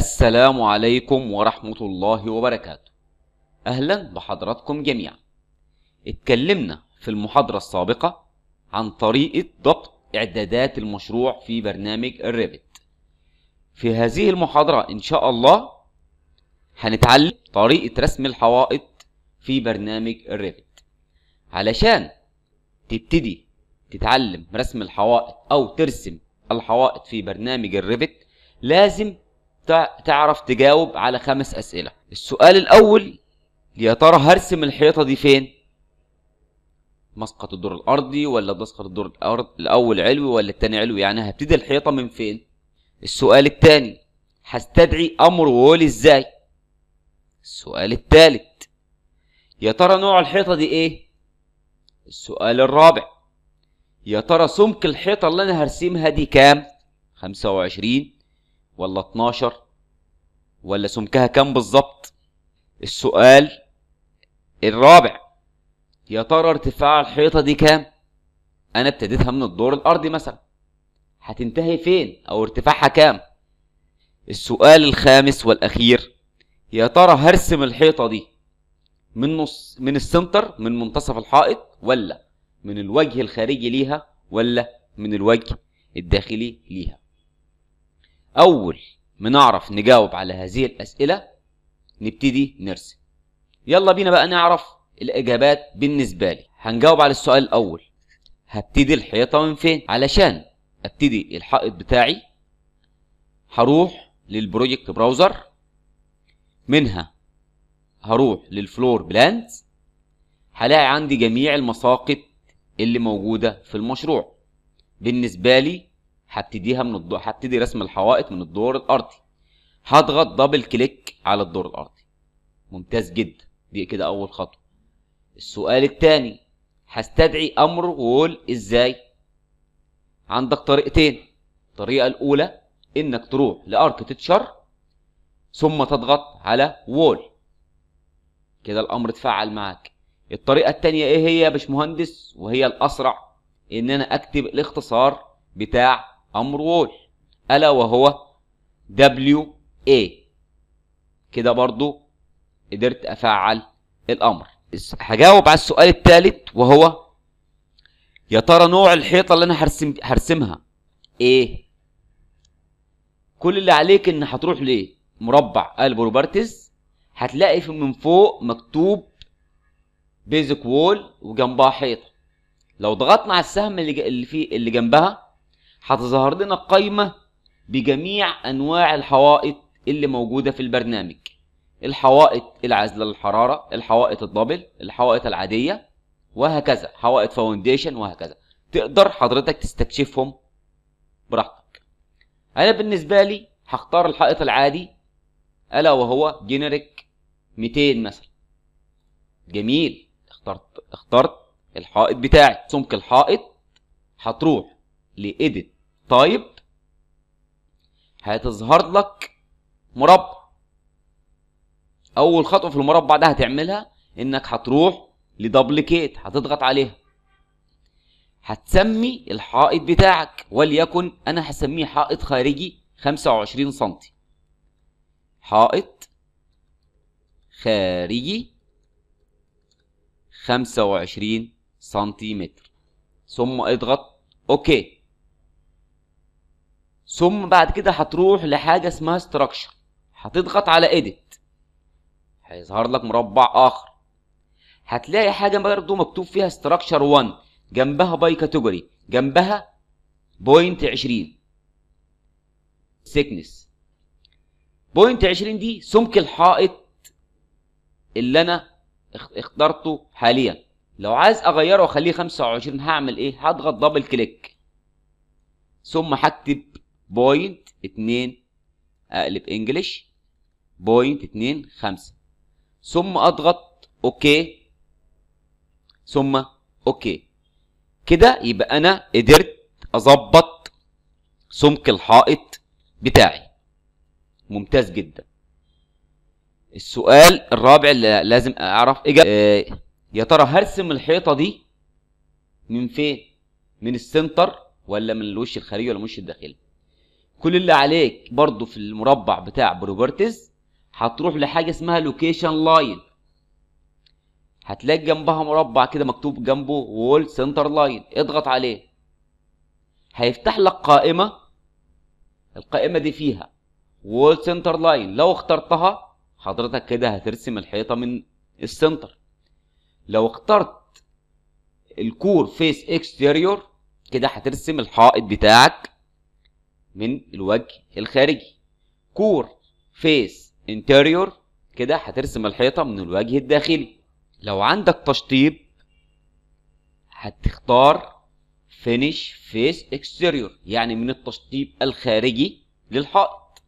السلام عليكم ورحمة الله وبركاته أهلا بحضراتكم جميعا اتكلمنا في المحاضرة السابقة عن طريقة ضبط إعدادات المشروع في برنامج الريبت في هذه المحاضرة إن شاء الله هنتعلم طريقة رسم الحوائط في برنامج الريبت علشان تبتدي تتعلم رسم الحوائط أو ترسم الحوائط في برنامج الريبت لازم تعرف تجاوب على خمس أسئلة السؤال الأول يا ترى هرسم الحيطة دي فين؟ مسقط الدور الأرضي ولا مسقط الدور الأرض الأول علوي ولا التاني علوي يعني هبتدي الحيطة من فين؟ السؤال التاني هستدعي أمر وول إزاي؟ السؤال التالت يا ترى نوع الحيطة دي إيه؟ السؤال الرابع يا ترى سمك الحيطة اللي أنا هرسمها دي كام؟ 25 ولا 12 ولا سمكها كام بالظبط السؤال الرابع يا ترى ارتفاع الحيطه دي كام انا ابتديتها من الدور الارضي مثلا هتنتهي فين او ارتفاعها كام السؤال الخامس والاخير يا ترى هرسم الحيطه دي من نص من السنتر من منتصف الحائط ولا من الوجه الخارجي ليها ولا من الوجه الداخلي ليها اول ما نعرف نجاوب على هذه الاسئله نبتدي نرسم يلا بينا بقى نعرف الاجابات بالنسبه لي هنجاوب على السؤال الاول هبتدي الحيطه من فين علشان ابتدي الحائط بتاعي هروح للبروجكت براوزر منها هروح للفلور بلانت هلاقي عندي جميع المساقط اللي موجوده في المشروع بالنسبه لي هبتديها من الدور هبتدي رسم الحوائط من الدور الارضي هضغط دبل كليك على الدور الارضي ممتاز جدا دي كده اول خطوه السؤال الثاني هستدعي امر وول ازاي عندك طريقتين الطريقه الاولى انك تروح لاركتشر ثم تضغط على وول كده الامر اتفعل معاك الطريقه الثانيه ايه هي يا باشمهندس وهي الاسرع ان انا اكتب الاختصار بتاع امر وول الا وهو دبليو اي كده برضو قدرت افعل الامر هجاوب على السؤال الثالث وهو يا ترى نوع الحيطه اللي انا هرسم هرسمها ايه كل اللي عليك ان هتروح لمربع البروبرتيز هتلاقي في من فوق مكتوب بيزك وول وجنبها حيطه لو ضغطنا على السهم اللي اللي فيه اللي جنبها هتظهر لنا قايمه بجميع انواع الحوائط اللي موجوده في البرنامج الحوائط العازله للحراره الحوائط الدبل الحوائط العاديه وهكذا حوائط فاونديشن وهكذا تقدر حضرتك تستكشفهم براحتك انا بالنسبه لي هختار الحائط العادي الا وهو جينيريك 200 مثلا جميل اخترت اخترت الحائط بتاعي سمك الحائط هتروح لإيديت طيب هتظهر لك مربع اول خطوه في المربع ده هتعملها انك هتروح لدبليكيت هتضغط عليها هتسمي الحائط بتاعك وليكن انا هسميه حائط خارجي 25 سم حائط خارجي 25 سنتيمتر ثم اضغط اوكي ثم بعد كده هتروح لحاجه اسمها ستراكشر هتضغط على ايديت هيظهر لك مربع اخر هتلاقي حاجه برده مكتوب فيها ستراكشر 1 جنبها باي كاتيجوري جنبها بوينت 20 سيكنس بوينت 20 دي سمك الحائط اللي انا اخترته حاليا لو عايز اغيره واخليه 25 هعمل ايه هضغط دبل كليك ثم هكتب بوينت اتنين اقلب انجلش بوينت اتنين خمسة ثم اضغط اوكي ثم اوكي كده يبقى انا قدرت اظبط سمك الحائط بتاعي ممتاز جدا السؤال الرابع اللي لازم اعرف اجابه آه يا ترى هرسم الحيطه دي من فين من السنتر ولا من الوش الخارجي ولا من الوش الداخلي كل اللي عليك برضو في المربع بتاع بروبرتيز هتروح لحاجه اسمها لوكيشن لاين هتلاقي جنبها مربع كده مكتوب جنبه وول سنتر لاين اضغط عليه هيفتح لك قائمه القائمه دي فيها وول سنتر لاين لو اخترتها حضرتك كده هترسم الحيطه من السنتر لو اخترت الكور فيس اكستيريور كده هترسم الحائط بتاعك من الوجه الخارجي كور فيس انتيريور كده هترسم الحيطه من الوجه الداخلي لو عندك تشطيب هتختار فينش فيس اكستيريور يعني من التشطيب الخارجي للحائط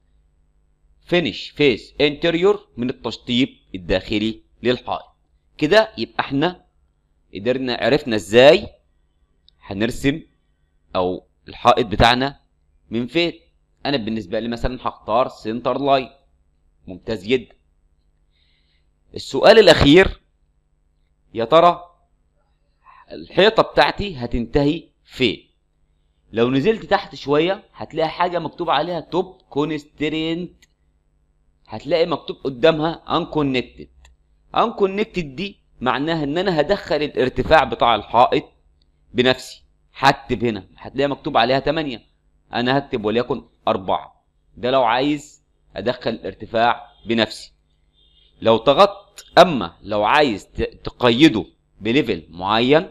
فينش فيس انتيريور من التشطيب الداخلي للحائط كده يبقى احنا قدرنا عرفنا ازاي هنرسم او الحائط بتاعنا من فين انا بالنسبه لي مثلا هختار سنتر لاين ممتاز جدا السؤال الاخير يا ترى الحيطه بتاعتي هتنتهي فين لو نزلت تحت شويه هتلاقي حاجه مكتوب عليها توب كونسترينت هتلاقي مكتوب قدامها انكونكتد انكونكتد دي معناها ان انا هدخل الارتفاع بتاع الحائط بنفسي هكتب هنا هتلاقي مكتوب عليها 8 انا هكتب وليكن أربعة ده لو عايز ادخل الارتفاع بنفسي لو ضغطت اما لو عايز تقيده بليفل معين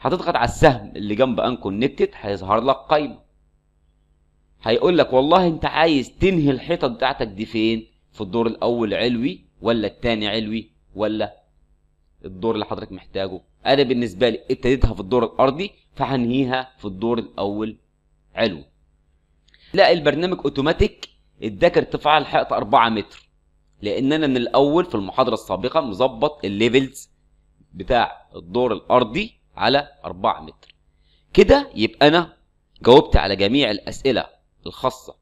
هتضغط على السهم اللي جنب ان كونكتد هيظهر لك قايمه هيقول لك والله انت عايز تنهي الحيطه بتاعتك دي فين في الدور الاول علوي ولا الثاني علوي ولا الدور اللي حضرتك محتاجه انا بالنسبه لي ابتديتها في الدور الارضي فهنهيها في الدور الاول حلو لا البرنامج اوتوماتيك اداك ارتفاع الحائط 4 متر لان انا من الاول في المحاضره السابقه مظبط الليفلز بتاع الدور الارضي على 4 متر كده يبقى انا جاوبت على جميع الاسئله الخاصه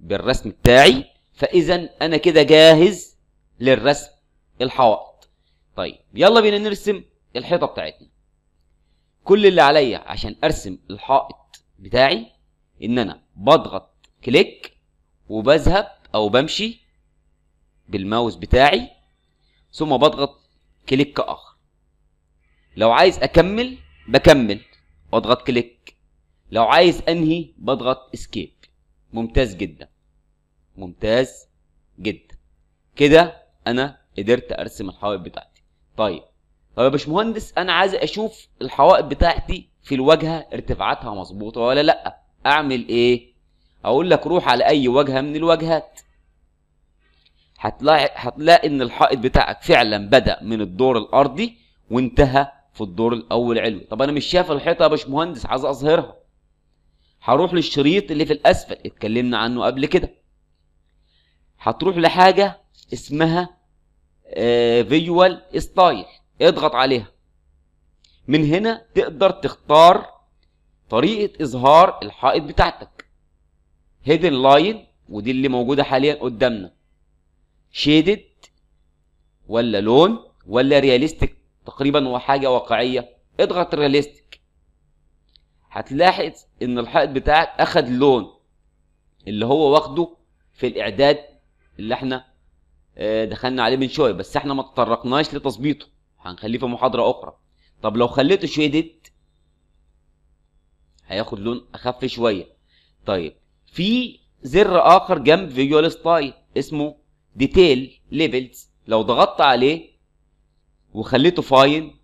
بالرسم بتاعي فاذا انا كده جاهز للرسم الحوائط طيب يلا بينا نرسم الحيطه بتاعتنا كل اللي عليا عشان ارسم الحائط بتاعي ان انا بضغط كليك وبذهب او بمشي بالماوس بتاعي ثم بضغط كليك اخر لو عايز اكمل بكمل واضغط كليك لو عايز انهي بضغط اسكيب ممتاز جدا ممتاز جدا كده انا قدرت ارسم الحوائط بتاعتي طيب طب يا باشمهندس انا عايز اشوف الحوائط بتاعتي في الواجهه ارتفاعاتها مظبوطه ولا لا اعمل ايه اقول لك روح على اي واجهه من الواجهات هتلاقي هتلاقي ان الحائط بتاعك فعلا بدا من الدور الارضي وانتهى في الدور الاول علوي طب انا مش شايف الحيطه يا باشمهندس عايز اظهرها هروح للشريط اللي في الاسفل اتكلمنا عنه قبل كده هتروح لحاجه اسمها آه، فيجوال ستايل اضغط عليها من هنا تقدر تختار طريقه اظهار الحائط بتاعتك هيدن لاين ودي اللي موجوده حاليا قدامنا شيدد ولا لون ولا رياليستيك تقريبا وحاجه واقعيه اضغط رياليستيك هتلاحظ ان الحائط بتاعك اخد لون اللي هو واخده في الاعداد اللي احنا آه، دخلنا عليه من شويه بس احنا ما تطرقناش لتظبيطه هنخليه في محاضره اخرى طب لو خليته شيدد هياخد لون اخف شويه طيب في زر اخر جنب فيجوال ستايل اسمه ديتيل ليفلز لو ضغطت عليه وخليته فاين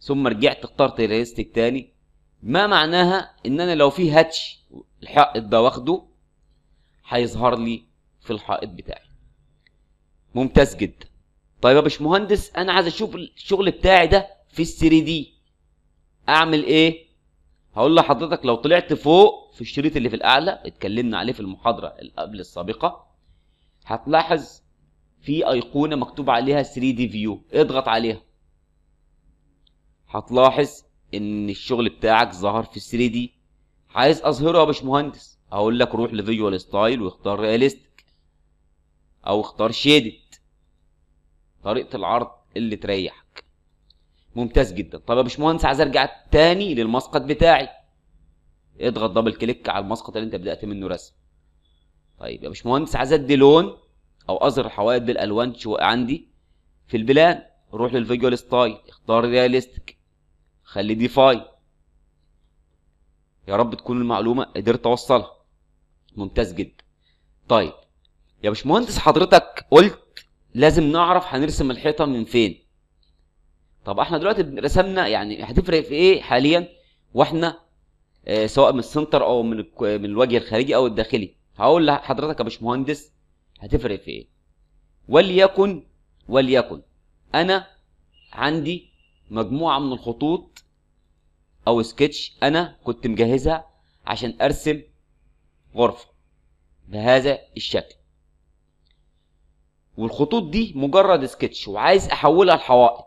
ثم رجعت اخترت الهيستيك تاني ما معناها ان انا لو في هاتش الحائط ده واخده هيظهر لي في الحائط بتاعي ممتاز جدا طيب يا باشمهندس انا عايز اشوف الشغل بتاعي ده في ال 3 دي اعمل ايه هقول لحضرتك لو طلعت فوق في الشريط اللي في الاعلى اتكلمنا عليه في المحاضره اللي قبل السابقه هتلاحظ في ايقونه مكتوب عليها 3 دي فيو اضغط عليها هتلاحظ ان الشغل بتاعك ظهر في 3 دي عايز اظهره يا باشمهندس اقول لك روح لفيجوال ستايل واختار رياليستك او اختار شيدد طريقه العرض اللي تريحك ممتاز جدا طب يا باشمهندس عايز ارجع تاني للمسقط بتاعي اضغط دبل كليك على المسقط اللي انت بدات منه رسم طيب يا باشمهندس عايز ادي لون او اظهر الحوائط بالالوان عندي في البلان روح للفيجوال ستايل اختار رياليستيك خلي دي فاي يا رب تكون المعلومه قدرت اوصلها ممتاز جدا طيب يا باشمهندس حضرتك قلت لازم نعرف هنرسم الحيطه من فين طب احنا دلوقتي رسمنا يعني هتفرق في ايه حاليا واحنا اه سواء من السنتر او من من الوجه الخارجي او الداخلي هقول لحضرتك يا باشمهندس هتفرق في ايه وليكن وليكن انا عندي مجموعه من الخطوط او سكتش انا كنت مجهزها عشان ارسم غرفه بهذا الشكل والخطوط دي مجرد سكتش وعايز احولها لحوائط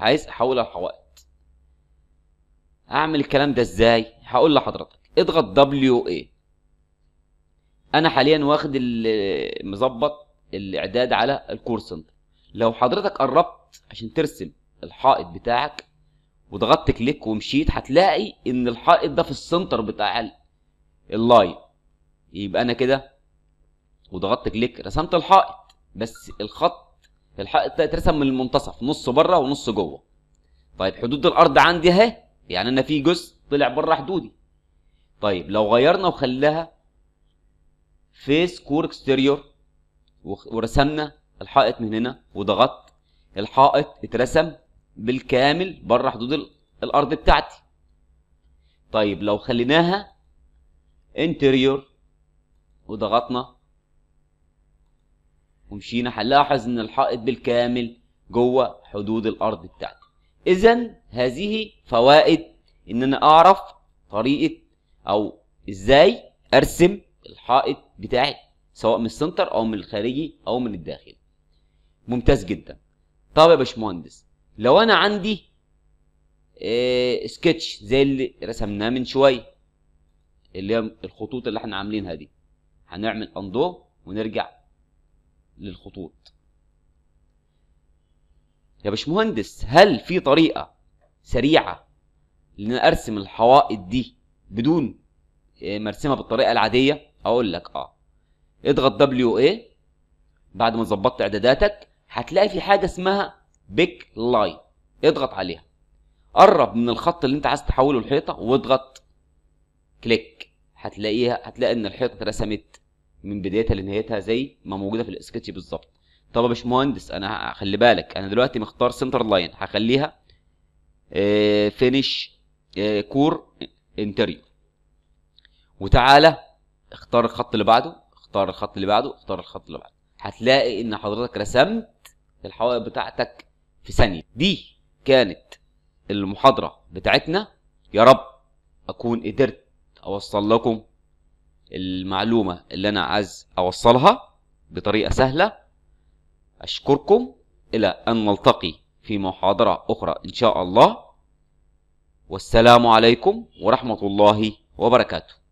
عايز احولها لحوائط اعمل الكلام ده ازاي هقول لحضرتك اضغط دبليو اي انا حاليا واخد مظبط الاعداد على الكور سنتر لو حضرتك قربت عشان ترسم الحائط بتاعك وضغطت كليك ومشيت هتلاقي ان الحائط ده في السنتر بتاع اللاين يبقى انا كده وضغطت كليك رسمت الحائط بس الخط الحلقه ترسم من المنتصف نص بره ونص جوه طيب حدود الارض عندي اهي يعني انا في جزء طلع بره حدودي طيب لو غيرنا وخليها فيس كور اكستيريور ورسمنا الحائط من هنا وضغطت الحائط اترسم بالكامل بره حدود الارض بتاعتي طيب لو خليناها انتريور وضغطنا ومشينا هنلاحظ ان الحائط بالكامل جوه حدود الارض بتاعتي اذا هذه فوائد ان انا اعرف طريقه او ازاي ارسم الحائط بتاعي سواء من السنتر او من الخارجي او من الداخلي ممتاز جدا طب يا باشمهندس لو انا عندي إيه سكتش زي اللي رسمناه من شويه اللي هي الخطوط اللي احنا عاملينها دي هنعمل اندو ونرجع للخطوط يا باشمهندس هل في طريقه سريعه ان ارسم الحوائط دي بدون ارسمها بالطريقه العاديه اقول لك اه اضغط دبليو اي بعد ما ظبطت اعداداتك هتلاقي في حاجه اسمها بيك لاين اضغط عليها قرب من الخط اللي انت عايز تحوله لحيطه واضغط كليك هتلاقيها هتلاقي ان الحيطه اترسمت من بدايتها لنهايتها زي ما موجوده في الاسكتش بالظبط طب يا باشمهندس انا خلي بالك انا دلوقتي مختار سنتر لاين هخليها فينيش فينش كور انتريو وتعالى اختار الخط اللي بعده اختار الخط اللي بعده اختار الخط اللي بعده هتلاقي ان حضرتك رسمت الحوائط بتاعتك في ثانيه دي كانت المحاضره بتاعتنا يا رب اكون قدرت اوصل لكم المعلومه اللي انا عايز اوصلها بطريقه سهله اشكركم الى ان نلتقي في محاضره اخرى ان شاء الله والسلام عليكم ورحمه الله وبركاته